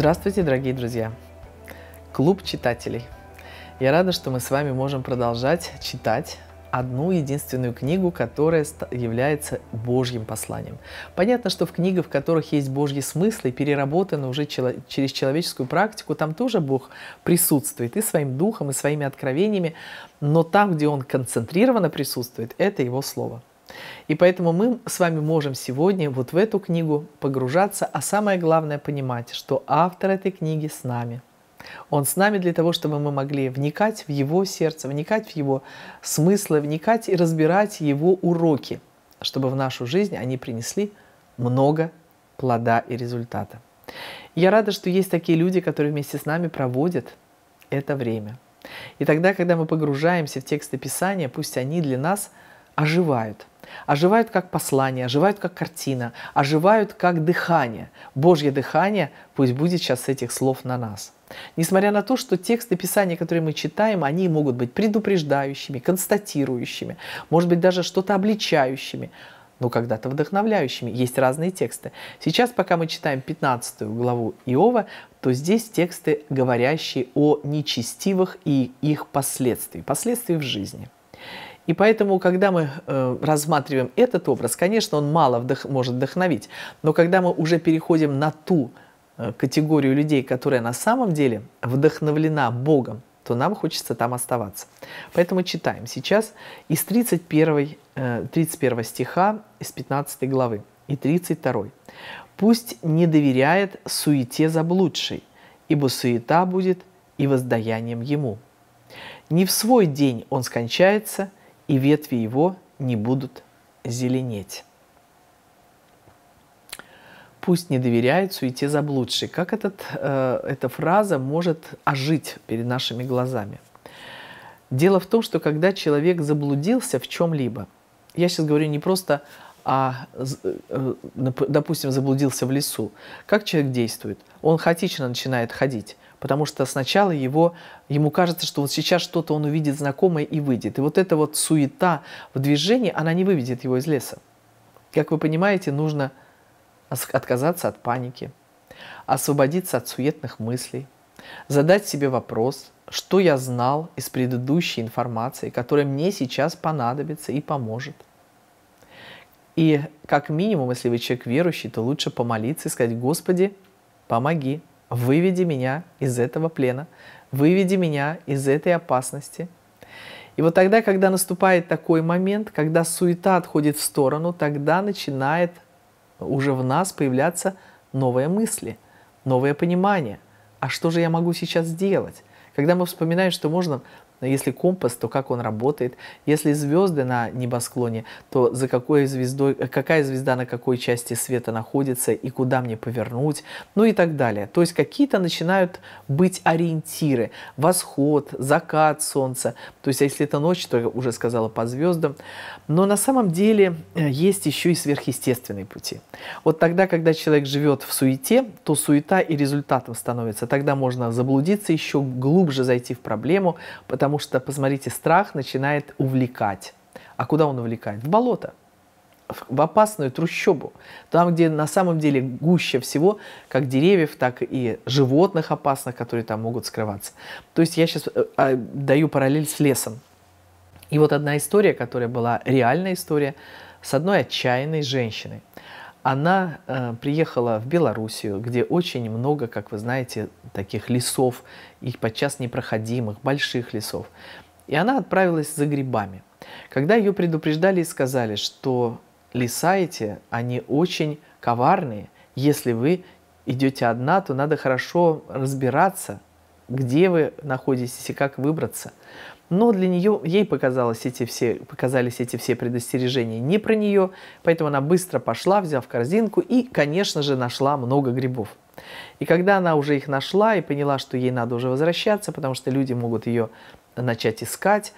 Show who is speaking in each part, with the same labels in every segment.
Speaker 1: Здравствуйте, дорогие друзья! Клуб читателей. Я рада, что мы с вами можем продолжать читать одну единственную книгу, которая является Божьим посланием. Понятно, что в книгах, в которых есть Божьи смыслы, переработаны уже через человеческую практику, там тоже Бог присутствует и своим духом, и своими откровениями, но там, где Он концентрированно присутствует, это Его Слово – и поэтому мы с вами можем сегодня вот в эту книгу погружаться, а самое главное понимать, что автор этой книги с нами. Он с нами для того, чтобы мы могли вникать в его сердце, вникать в его смыслы, вникать и разбирать его уроки, чтобы в нашу жизнь они принесли много плода и результата. Я рада, что есть такие люди, которые вместе с нами проводят это время. И тогда, когда мы погружаемся в тексты Писания, пусть они для нас – оживают. Оживают как послание, оживают как картина, оживают как дыхание. Божье дыхание пусть будет сейчас с этих слов на нас. Несмотря на то, что тексты Писания, которые мы читаем, они могут быть предупреждающими, констатирующими, может быть даже что-то обличающими, но когда-то вдохновляющими. Есть разные тексты. Сейчас, пока мы читаем 15 главу Иова, то здесь тексты, говорящие о нечестивых и их последствиях, последствиях в жизни – и поэтому, когда мы э, рассматриваем этот образ, конечно, он мало вдох может вдохновить, но когда мы уже переходим на ту э, категорию людей, которая на самом деле вдохновлена Богом, то нам хочется там оставаться. Поэтому читаем сейчас из 31, э, 31 стиха, из 15 главы и 32. «Пусть не доверяет суете заблудшей, ибо суета будет и воздаянием ему. Не в свой день он скончается – и ветви его не будут зеленеть. Пусть не доверяют суете заблудшие. Как этот, э, эта фраза может ожить перед нашими глазами? Дело в том, что когда человек заблудился в чем-либо, я сейчас говорю не просто а, допустим, заблудился в лесу, как человек действует? Он хаотично начинает ходить потому что сначала его, ему кажется, что вот сейчас что-то он увидит знакомое и выйдет. И вот эта вот суета в движении, она не выведет его из леса. Как вы понимаете, нужно отказаться от паники, освободиться от суетных мыслей, задать себе вопрос, что я знал из предыдущей информации, которая мне сейчас понадобится и поможет. И как минимум, если вы человек верующий, то лучше помолиться и сказать, Господи, помоги, выведи меня из этого плена, выведи меня из этой опасности. И вот тогда, когда наступает такой момент, когда суета отходит в сторону, тогда начинает уже в нас появляться новые мысли, новое понимание. А что же я могу сейчас сделать, Когда мы вспоминаем, что можно но если компас, то как он работает? Если звезды на небосклоне, то за какой звездой, э, какая звезда на какой части света находится и куда мне повернуть? Ну и так далее. То есть какие-то начинают быть ориентиры. Восход, закат солнца. То есть а если это ночь, то я уже сказала по звездам. Но на самом деле э, есть еще и сверхъестественные пути. Вот тогда, когда человек живет в суете, то суета и результатом становится. Тогда можно заблудиться еще глубже зайти в проблему, потому потому что, посмотрите, страх начинает увлекать. А куда он увлекает? В болото в опасную трущобу, там, где на самом деле гуще всего, как деревьев, так и животных опасных, которые там могут скрываться. То есть я сейчас э, а, даю параллель с лесом. И вот одна история, которая была реальная история, с одной отчаянной женщиной она э, приехала в Белоруссию, где очень много, как вы знаете, таких лесов, и подчас непроходимых, больших лесов. И она отправилась за грибами. Когда ее предупреждали и сказали, что леса эти, они очень коварные, если вы идете одна, то надо хорошо разбираться – где вы находитесь и как выбраться. Но для нее, ей показалось эти все, показались эти все предостережения не про нее, поэтому она быстро пошла, взяв корзинку и, конечно же, нашла много грибов. И когда она уже их нашла и поняла, что ей надо уже возвращаться, потому что люди могут ее начать искать,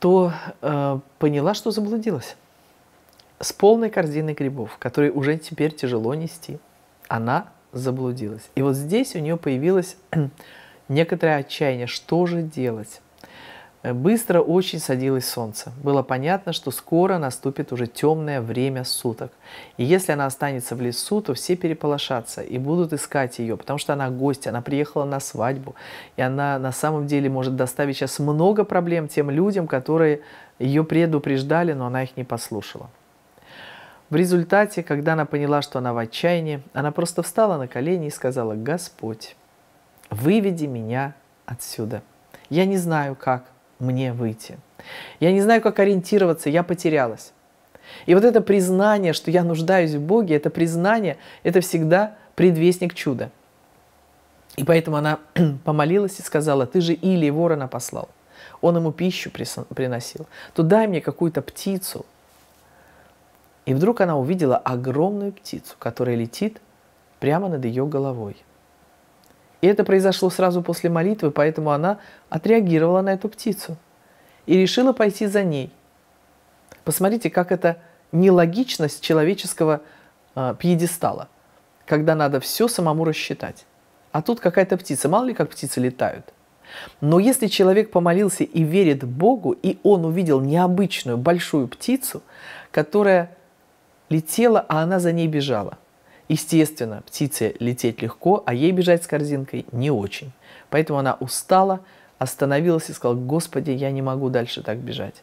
Speaker 1: то э, поняла, что заблудилась. С полной корзиной грибов, которые уже теперь тяжело нести, она заблудилась. И вот здесь у нее появилось некоторое отчаяние, что же делать. Э, быстро очень садилось солнце. Было понятно, что скоро наступит уже темное время суток. И если она останется в лесу, то все переполошатся и будут искать ее, потому что она гость, она приехала на свадьбу. И она на самом деле может доставить сейчас много проблем тем людям, которые ее предупреждали, но она их не послушала. В результате, когда она поняла, что она в отчаянии, она просто встала на колени и сказала, «Господь, выведи меня отсюда. Я не знаю, как мне выйти. Я не знаю, как ориентироваться, я потерялась». И вот это признание, что я нуждаюсь в Боге, это признание, это всегда предвестник чуда. И поэтому она помолилась и сказала, «Ты же Или ворона послал, он ему пищу приносил, то дай мне какую-то птицу, и вдруг она увидела огромную птицу, которая летит прямо над ее головой. И это произошло сразу после молитвы, поэтому она отреагировала на эту птицу и решила пойти за ней. Посмотрите, как это нелогичность человеческого э, пьедестала, когда надо все самому рассчитать. А тут какая-то птица, мало ли как птицы летают. Но если человек помолился и верит Богу, и он увидел необычную большую птицу, которая летела, а она за ней бежала. Естественно, птице лететь легко, а ей бежать с корзинкой не очень. Поэтому она устала, остановилась и сказала, «Господи, я не могу дальше так бежать».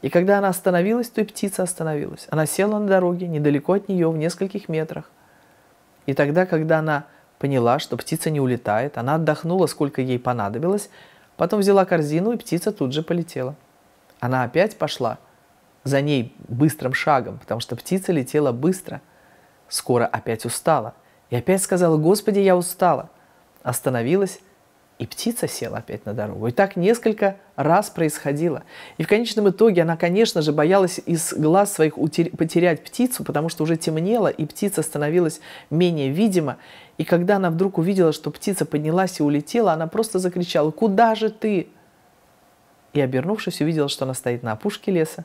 Speaker 1: И когда она остановилась, то и птица остановилась. Она села на дороге, недалеко от нее, в нескольких метрах. И тогда, когда она поняла, что птица не улетает, она отдохнула, сколько ей понадобилось, потом взяла корзину, и птица тут же полетела. Она опять пошла – за ней быстрым шагом, потому что птица летела быстро. Скоро опять устала. И опять сказала, «Господи, я устала!» Остановилась, и птица села опять на дорогу. И так несколько раз происходило. И в конечном итоге она, конечно же, боялась из глаз своих потерять птицу, потому что уже темнело, и птица становилась менее видима. И когда она вдруг увидела, что птица поднялась и улетела, она просто закричала «Куда же ты?» И, обернувшись, увидела, что она стоит на опушке леса,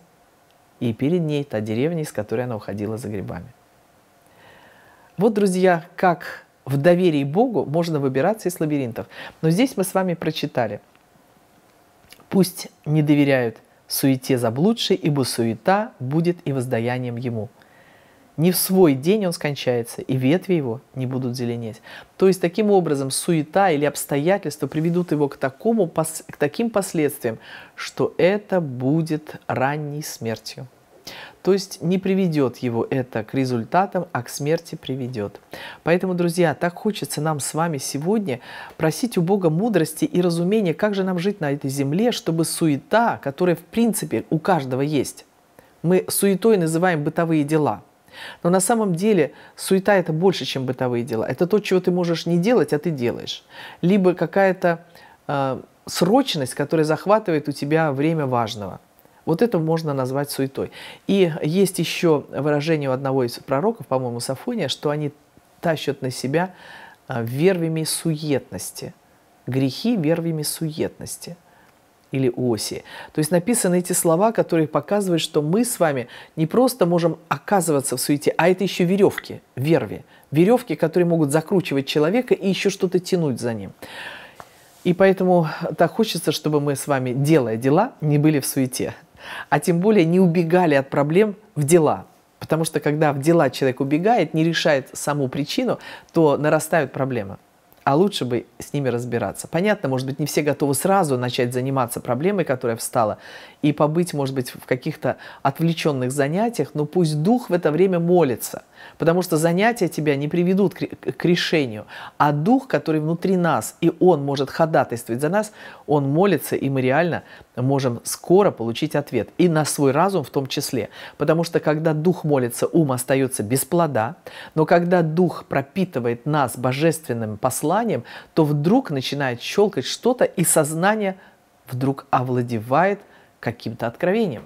Speaker 1: и перед ней та деревня, из которой она уходила за грибами. Вот, друзья, как в доверии Богу можно выбираться из лабиринтов. Но здесь мы с вами прочитали. Пусть не доверяют суете заблудшей, ибо суета будет и воздаянием ему не в свой день он скончается, и ветви его не будут зеленеть. То есть таким образом суета или обстоятельства приведут его к, такому, к таким последствиям, что это будет ранней смертью. То есть не приведет его это к результатам, а к смерти приведет. Поэтому, друзья, так хочется нам с вами сегодня просить у Бога мудрости и разумения, как же нам жить на этой земле, чтобы суета, которая в принципе у каждого есть, мы суетой называем бытовые дела – но на самом деле суета это больше, чем бытовые дела. Это то, чего ты можешь не делать, а ты делаешь. Либо какая-то э, срочность, которая захватывает у тебя время важного. Вот это можно назвать суетой. И есть еще выражение у одного из пророков, по-моему, Сафония, что они тащат на себя э, вервями суетности. Грехи вервями суетности – или оси. То есть написаны эти слова, которые показывают, что мы с вами не просто можем оказываться в суете, а это еще веревки, верви. Веревки, которые могут закручивать человека и еще что-то тянуть за ним. И поэтому так хочется, чтобы мы с вами, делая дела, не были в суете. А тем более не убегали от проблем в дела. Потому что когда в дела человек убегает, не решает саму причину, то нарастают проблемы а лучше бы с ними разбираться. Понятно, может быть, не все готовы сразу начать заниматься проблемой, которая встала, и побыть, может быть, в каких-то отвлеченных занятиях, но пусть дух в это время молится, потому что занятия тебя не приведут к, к решению, а дух, который внутри нас, и он может ходатайствовать за нас, он молится, и мы реально можем скоро получить ответ. И на свой разум в том числе. Потому что когда дух молится, ум остается без плода. Но когда дух пропитывает нас божественным посланием, то вдруг начинает щелкать что-то, и сознание вдруг овладевает каким-то откровением.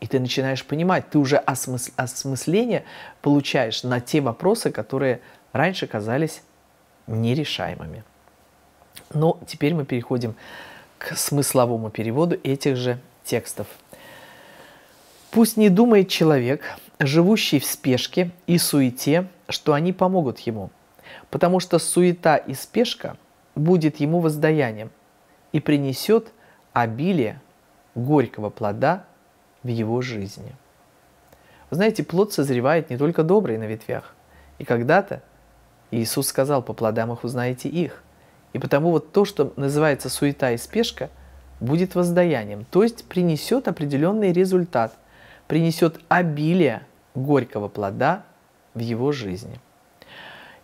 Speaker 1: И ты начинаешь понимать, ты уже осмыс- осмысление получаешь на те вопросы, которые раньше казались нерешаемыми. Но ну, теперь мы переходим к к смысловому переводу этих же текстов. Пусть не думает человек, живущий в спешке и суете, что они помогут ему, потому что суета и спешка будет ему воздаянием и принесет обилие горького плода в его жизни. Вы знаете, плод созревает не только добрый на ветвях. И когда-то Иисус сказал, по плодам их узнаете их – и потому вот то, что называется суета и спешка, будет воздаянием, то есть принесет определенный результат, принесет обилие горького плода в его жизни.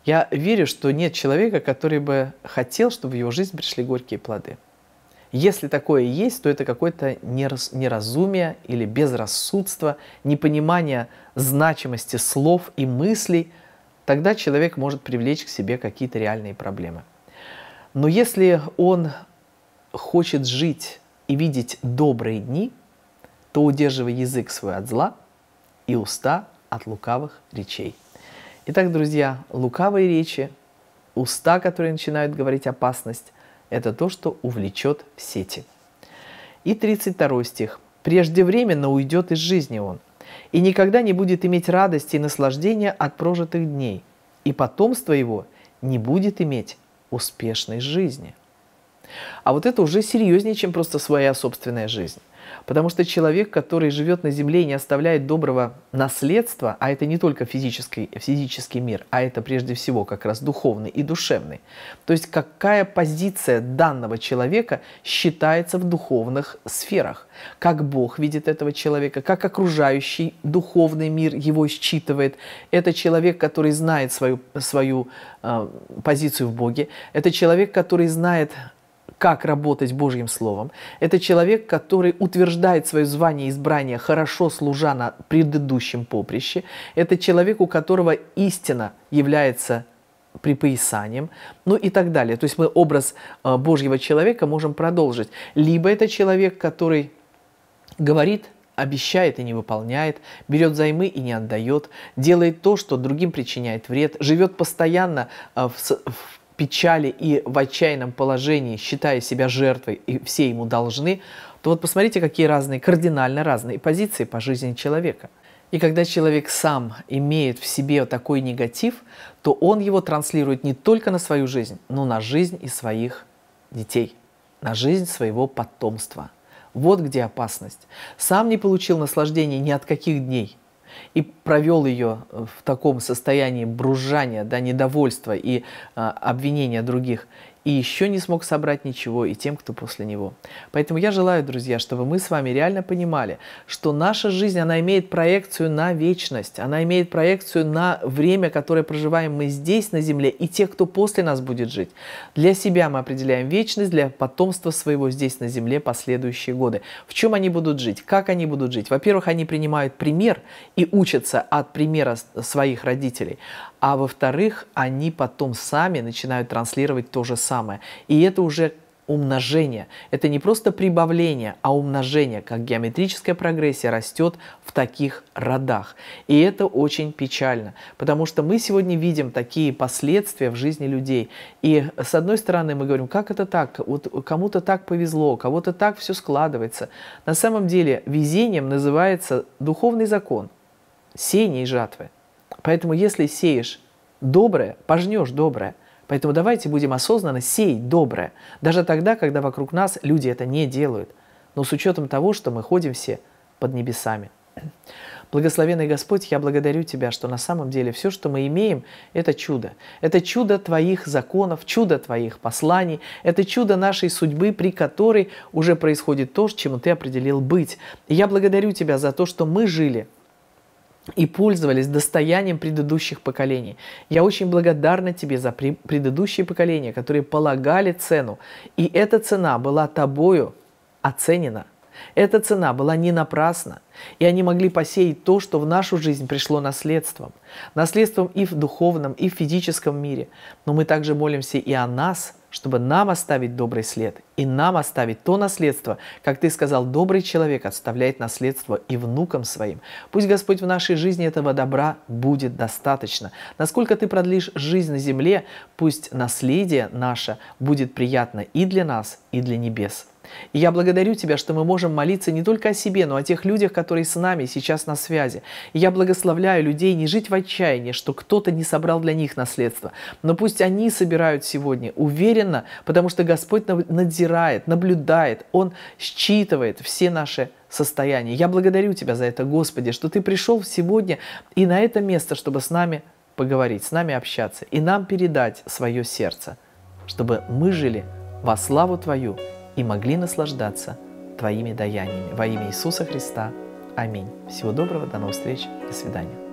Speaker 1: Я верю, что нет человека, который бы хотел, чтобы в его жизнь пришли горькие плоды. Если такое есть, то это какое-то неразумие или безрассудство, непонимание значимости слов и мыслей, тогда человек может привлечь к себе какие-то реальные проблемы. Но если он хочет жить и видеть добрые дни, то удерживай язык свой от зла и уста от лукавых речей. Итак, друзья, лукавые речи, уста, которые начинают говорить опасность, это то, что увлечет в сети. И 32 стих. «Преждевременно уйдет из жизни он, и никогда не будет иметь радости и наслаждения от прожитых дней, и потомство его не будет иметь успешной жизни. А вот это уже серьезнее, чем просто своя собственная жизнь. Потому что человек, который живет на земле и не оставляет доброго наследства, а это не только физический, физический мир, а это прежде всего как раз духовный и душевный. То есть какая позиция данного человека считается в духовных сферах? Как Бог видит этого человека? Как окружающий духовный мир его считывает? Это человек, который знает свою, свою э, позицию в Боге. Это человек, который знает как работать Божьим Словом. Это человек, который утверждает свое звание избрания, хорошо служа на предыдущем поприще. Это человек, у которого истина является припоясанием, ну и так далее. То есть мы образ э, Божьего человека можем продолжить. Либо это человек, который говорит, обещает и не выполняет, берет займы и не отдает, делает то, что другим причиняет вред, живет постоянно э, в, в печали и в отчаянном положении, считая себя жертвой, и все ему должны, то вот посмотрите, какие разные, кардинально разные позиции по жизни человека. И когда человек сам имеет в себе такой негатив, то он его транслирует не только на свою жизнь, но на жизнь и своих детей, на жизнь своего потомства. Вот где опасность. Сам не получил наслаждения ни от каких дней – и провел ее в таком состоянии бружания, да, недовольства и э, обвинения других и еще не смог собрать ничего, и тем, кто после него. Поэтому я желаю, друзья, чтобы мы с вами реально понимали, что наша жизнь, она имеет проекцию на вечность, она имеет проекцию на время, которое проживаем мы здесь, на земле, и те, кто после нас будет жить. Для себя мы определяем вечность, для потомства своего здесь, на земле, последующие годы. В чем они будут жить, как они будут жить? Во-первых, они принимают пример и учатся от примера своих родителей а во-вторых, они потом сами начинают транслировать то же самое. И это уже умножение. Это не просто прибавление, а умножение, как геометрическая прогрессия растет в таких родах. И это очень печально, потому что мы сегодня видим такие последствия в жизни людей. И с одной стороны мы говорим, как это так, вот кому-то так повезло, кого-то так все складывается. На самом деле везением называется духовный закон, сеяния и жатвы. Поэтому если сеешь доброе, пожнешь доброе. Поэтому давайте будем осознанно сеять доброе, даже тогда, когда вокруг нас люди это не делают, но с учетом того, что мы ходим все под небесами. Благословенный Господь, я благодарю Тебя, что на самом деле все, что мы имеем, это чудо. Это чудо Твоих законов, чудо Твоих посланий, это чудо нашей судьбы, при которой уже происходит то, чему Ты определил быть. И я благодарю Тебя за то, что мы жили и пользовались достоянием предыдущих поколений. Я очень благодарна тебе за предыдущие поколения, которые полагали цену. И эта цена была тобою оценена. Эта цена была не напрасна. И они могли посеять то, что в нашу жизнь пришло наследством. Наследством и в духовном, и в физическом мире. Но мы также молимся и о нас, чтобы нам оставить добрый след, и нам оставить то наследство, как ты сказал, добрый человек оставляет наследство и внукам своим. Пусть Господь в нашей жизни этого добра будет достаточно. Насколько ты продлишь жизнь на земле, пусть наследие наше будет приятно и для нас, и для небес. И я благодарю Тебя, что мы можем молиться не только о себе, но о тех людях, которые которые с нами сейчас на связи. И я благословляю людей не жить в отчаянии, что кто-то не собрал для них наследство. Но пусть они собирают сегодня уверенно, потому что Господь надзирает, наблюдает, Он считывает все наши состояния. Я благодарю Тебя за это, Господи, что Ты пришел сегодня и на это место, чтобы с нами поговорить, с нами общаться и нам передать свое сердце, чтобы мы жили во славу Твою и могли наслаждаться Твоими даяниями. Во имя Иисуса Христа. Аминь. Всего доброго, до новых встреч, до свидания.